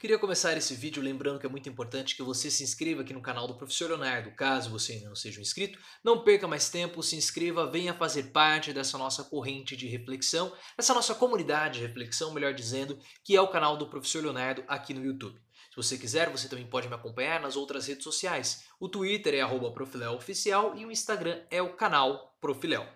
Queria começar esse vídeo lembrando que é muito importante que você se inscreva aqui no canal do Professor Leonardo. Caso você ainda não seja um inscrito, não perca mais tempo, se inscreva, venha fazer parte dessa nossa corrente de reflexão, essa nossa comunidade de reflexão, melhor dizendo, que é o canal do Professor Leonardo aqui no YouTube. Se você quiser, você também pode me acompanhar nas outras redes sociais. O Twitter é arroba Oficial e o Instagram é o canal Profilel.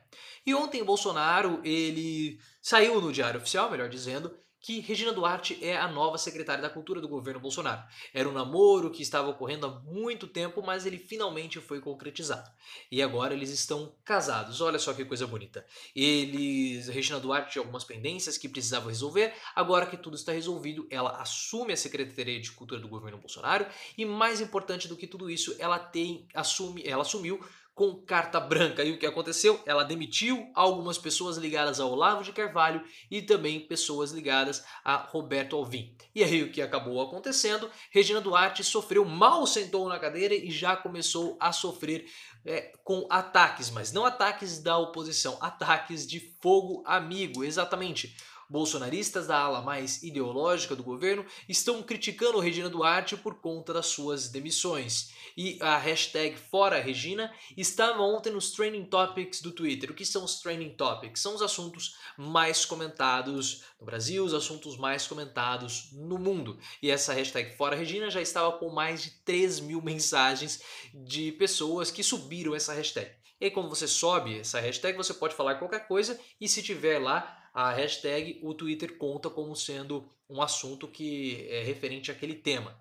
E ontem o Bolsonaro, ele saiu no Diário Oficial, melhor dizendo, que Regina Duarte é a nova secretária da Cultura do governo Bolsonaro. Era um namoro que estava ocorrendo há muito tempo, mas ele finalmente foi concretizado. E agora eles estão casados. Olha só que coisa bonita. Eles, Regina Duarte tinha algumas pendências que precisava resolver. Agora que tudo está resolvido, ela assume a Secretaria de Cultura do governo Bolsonaro e mais importante do que tudo isso, ela tem assume, ela assumiu com carta branca. E o que aconteceu? Ela demitiu algumas pessoas ligadas a Olavo de Carvalho e também pessoas ligadas a Roberto Alvim. E aí o que acabou acontecendo? Regina Duarte sofreu, mal sentou na cadeira e já começou a sofrer é, com ataques, mas não ataques da oposição, ataques de fogo amigo, exatamente. Bolsonaristas da ala mais ideológica do governo estão criticando Regina Duarte por conta das suas demissões. E a hashtag Fora Regina estava ontem nos trending topics do Twitter. O que são os trending topics? São os assuntos mais comentados no Brasil, os assuntos mais comentados no mundo. E essa hashtag Fora Regina já estava com mais de 3 mil mensagens de pessoas que subiram essa hashtag. E aí, quando você sobe essa hashtag, você pode falar qualquer coisa e se tiver lá a hashtag, o Twitter conta como sendo um assunto que é referente àquele tema.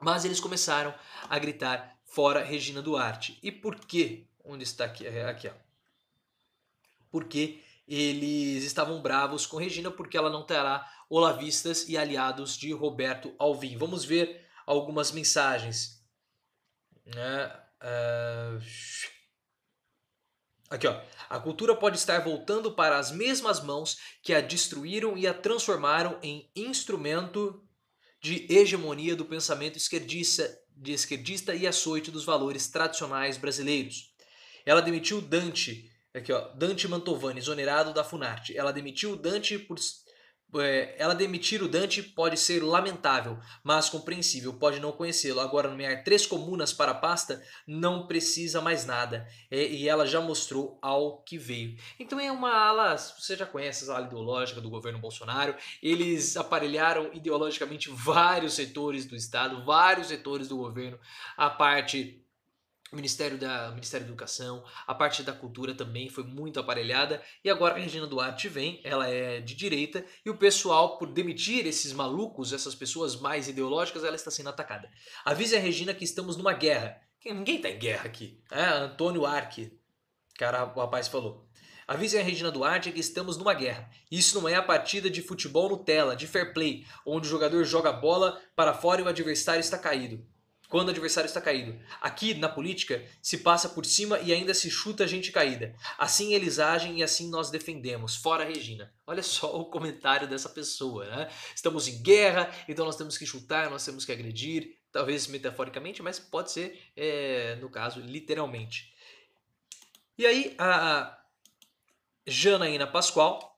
Mas eles começaram a gritar fora Regina Duarte. E por quê? Onde está aqui? É, aqui, ó. Porque eles estavam bravos com Regina porque ela não terá olavistas e aliados de Roberto Alvim. Vamos ver algumas mensagens. Né? Ah, Aqui, ó. A cultura pode estar voltando para as mesmas mãos que a destruíram e a transformaram em instrumento de hegemonia do pensamento esquerdista, de esquerdista e açoite dos valores tradicionais brasileiros. Ela demitiu Dante, aqui ó, Dante Mantovani, exonerado da Funarte. Ela demitiu Dante por é, ela demitir o Dante pode ser lamentável, mas compreensível, pode não conhecê-lo. Agora, nomear três comunas para a pasta não precisa mais nada. É, e ela já mostrou ao que veio. Então é uma ala, você já conhece a ala ideológica do governo Bolsonaro. Eles aparelharam ideologicamente vários setores do Estado, vários setores do governo, a parte o Ministério da, Ministério da Educação, a parte da cultura também foi muito aparelhada. E agora a Regina Duarte vem, ela é de direita, e o pessoal, por demitir esses malucos, essas pessoas mais ideológicas, ela está sendo atacada. Avise a Regina que estamos numa guerra. Ninguém está em guerra aqui. É Antônio Arque, cara, o rapaz falou. Avise a Regina Duarte que estamos numa guerra. Isso não é a partida de futebol Nutella, de fair play, onde o jogador joga a bola para fora e o adversário está caído quando o adversário está caído. Aqui, na política, se passa por cima e ainda se chuta a gente caída. Assim eles agem e assim nós defendemos. Fora Regina. Olha só o comentário dessa pessoa, né? Estamos em guerra, então nós temos que chutar, nós temos que agredir. Talvez metaforicamente, mas pode ser, é, no caso, literalmente. E aí, a Janaína Pascoal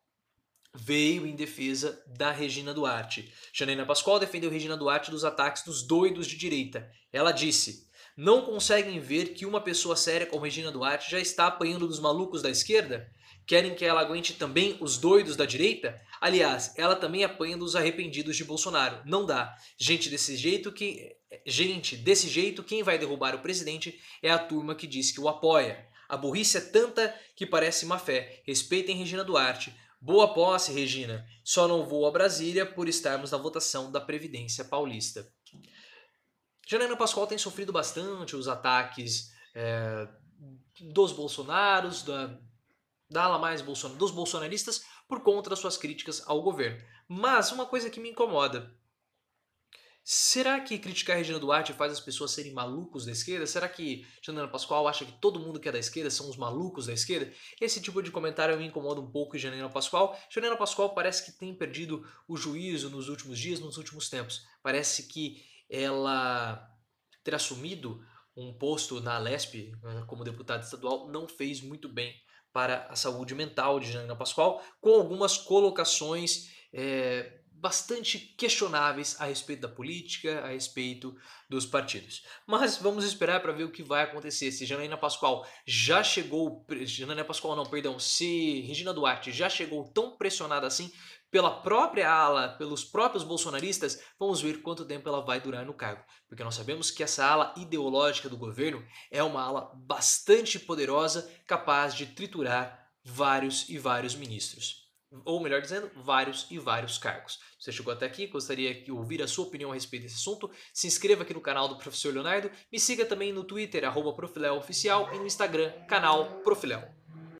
veio em defesa da Regina Duarte. Janaina Pascoal defendeu Regina Duarte dos ataques dos doidos de direita. Ela disse: Não conseguem ver que uma pessoa séria como Regina Duarte já está apanhando dos malucos da esquerda? Querem que ela aguente também os doidos da direita? Aliás, ela também apanha dos arrependidos de Bolsonaro. Não dá. Gente desse jeito que gente desse jeito quem vai derrubar o presidente é a turma que diz que o apoia. A burrice é tanta que parece má fé. Respeitem Regina Duarte. Boa posse, Regina. Só não vou a Brasília por estarmos na votação da Previdência Paulista. Janaina Pascoal tem sofrido bastante os ataques é, dos bolsonaros, da, da ala mais bolsonaro, dos bolsonaristas, por conta das suas críticas ao governo. Mas uma coisa que me incomoda Será que criticar Regina Duarte faz as pessoas serem malucos da esquerda? Será que Janaina Pascoal acha que todo mundo que é da esquerda são os malucos da esquerda? Esse tipo de comentário me incomoda um pouco em Janaina Pascoal. Janaina Pascoal parece que tem perdido o juízo nos últimos dias, nos últimos tempos. Parece que ela ter assumido um posto na Lesp né, como deputada estadual não fez muito bem para a saúde mental de Janaina Pascoal, com algumas colocações é, bastante questionáveis a respeito da política, a respeito dos partidos. Mas vamos esperar para ver o que vai acontecer. Se Janaína Pascoal já chegou, Janaína Pascoal não, perdão, se Regina Duarte já chegou tão pressionada assim pela própria ala, pelos próprios bolsonaristas, vamos ver quanto tempo ela vai durar no cargo, porque nós sabemos que essa ala ideológica do governo é uma ala bastante poderosa, capaz de triturar vários e vários ministros ou melhor dizendo, vários e vários cargos. Você chegou até aqui, gostaria de ouvir a sua opinião a respeito desse assunto, se inscreva aqui no canal do Professor Leonardo, me siga também no Twitter, arroba Oficial, e no Instagram, canal Profilel.